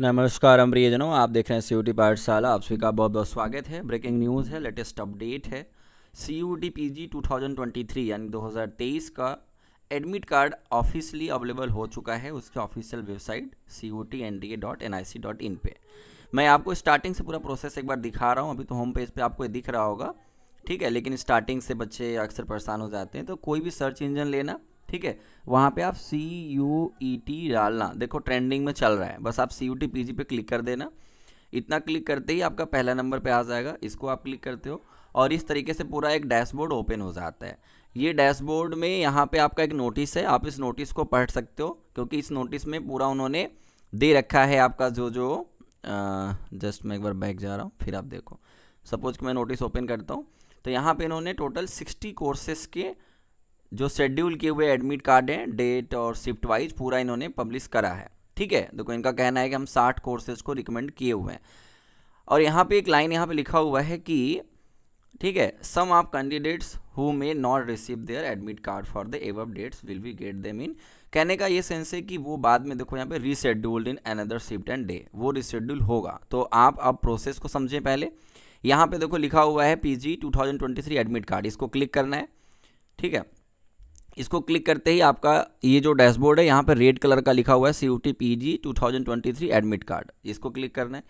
नमस्कार हम प्रियजनों आप देख रहे हैं सी यू टी पाठशाला आप सभी का बहुत बहुत स्वागत है ब्रेकिंग न्यूज़ है लेटेस्ट अपडेट है C U T P G two thousand twenty three यानी दो हज़ार तेईस का एडमिट कार्ड ऑफिशली अवेलेबल हो चुका है उसके official website C U T N D A dot N I C dot in पर मैं आपको स्टार्टिंग से पूरा प्रोसेस एक बार दिखा रहा हूँ अभी तो होम पेज पर आपको दिख रहा होगा ठीक है लेकिन स्टार्टिंग से बच्चे अक्सर परेशान हो जाते हैं तो कोई भी सर्च इंजन लेना ठीक है वहाँ पे आप सी यू ई टी डालना देखो ट्रेंडिंग में चल रहा है बस आप C U T P G पे क्लिक कर देना इतना क्लिक करते ही आपका पहला नंबर पे आ जाएगा इसको आप क्लिक करते हो और इस तरीके से पूरा एक डैशबोर्ड ओपन हो जाता है ये डैशबोर्ड में यहाँ पे आपका एक नोटिस है आप इस नोटिस को पढ़ सकते हो क्योंकि इस नोटिस में पूरा उन्होंने दे रखा है आपका जो जो जस्ट मैं एक बार बैक जा रहा हूँ फिर आप देखो सपोज कि मैं नोटिस ओपन करता हूँ तो यहाँ पे इन्होंने टोटल सिक्सटी कोर्सेस के जो शेड्यूल किए हुए एडमिट कार्ड हैं डेट और शिफ्ट वाइज पूरा इन्होंने पब्लिश करा है ठीक है देखो इनका कहना है कि हम साठ कोर्सेज को रिकमेंड किए हुए हैं और यहाँ पे एक लाइन यहाँ पे लिखा हुआ है कि ठीक है some of candidates who may not receive their admit card for the eve dates will be get them in कहने का ये सेंस है कि वो बाद में देखो यहाँ पे rescheduled in another shift and day वो रिशेड्यूल होगा तो आप अब प्रोसेस को समझें पहले यहाँ पे देखो लिखा हुआ है पीजी 2023 एडमिट कार्ड इसको क्लिक करना है ठीक है इसको क्लिक करते ही आपका ये जो डैशबोर्ड है यहाँ पर रेड कलर का लिखा हुआ है C U T P G two thousand twenty three admit card इसको क्लिक करना है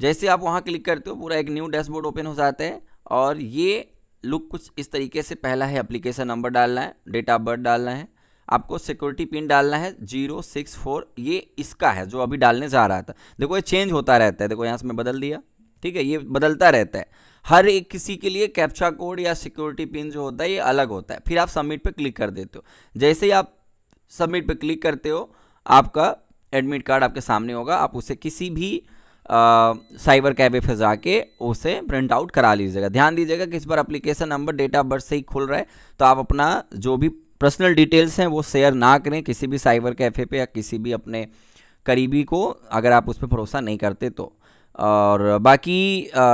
जैसे आप वहाँ क्लिक करते हो पूरा एक न्यू डैशबोर्ड ओपन हो जाता है और ये लुक कुछ इस तरीके से पहला है एप्लीकेशन नंबर डालना है डेट ऑफ बर्थ डालना है आपको सिक्योरिटी पिन डालना है जीरो सिक्स फोर ये इसका है जो अभी डालने जा रहा था देखो ये चेंज होता रहता है देखो यहाँ से मैं बदल दिया ठीक है ये बदलता रहता है हर एक किसी के लिए कैप्चा कोड या सिक्योरिटी पिन जो होता है ये अलग होता है फिर आप सबमिट पे क्लिक कर देते हो जैसे ही आप सबमिट पे क्लिक करते हो आपका एडमिट कार्ड आपके सामने होगा आप उसे किसी भी आ, साइबर कैफे पर जाके उसे प्रिंट आउट करा लीजिएगा ध्यान दीजिएगा कि इस बार application number date of birth से ही खुल रहा है तो आप अपना जो भी पर्सनल डिटेल्स हैं वो शेयर ना करें किसी भी साइबर कैफे पे या किसी भी अपने करीबी को अगर आप उस पर भरोसा नहीं करते तो और बाकी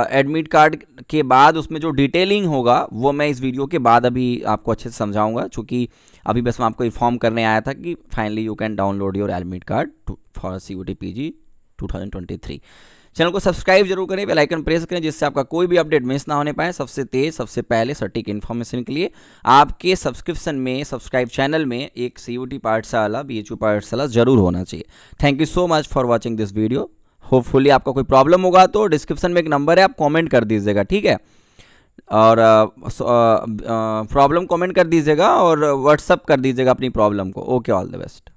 एडमिट कार्ड के बाद उसमें जो डिटेलिंग होगा वो मैं इस वीडियो के बाद अभी आपको अच्छे से समझाऊंगा चूँकि अभी बस मैं आपको इन्फॉर्म करने आया था कि finally you can download your admit card for C U T P G two thousand twenty three channel को सब्सक्राइब जरूर करें बेल आइकन प्रेस करें जिससे आपका कोई भी अपडेट मिस ना होने पाए सबसे तेज सबसे पहले सटीक इन्फॉर्मेशन के लिए आपके सब्सक्रिप्शन में सब्सक्राइब चैनल में एक सी यू टी पाठशाला बी एच यू पाठशाला जरूर होना चाहिए thank you so much for watching this video hopefully आपका कोई प्रॉब्लम होगा तो डिस्क्रिप्शन में एक नंबर है आप कमेंट कर दीजिएगा ठीक है और problem uh, comment uh, uh, कर दीजिएगा और व्हाट्सअप कर दीजिएगा अपनी प्रॉब्लम को ओके ऑल द बेस्ट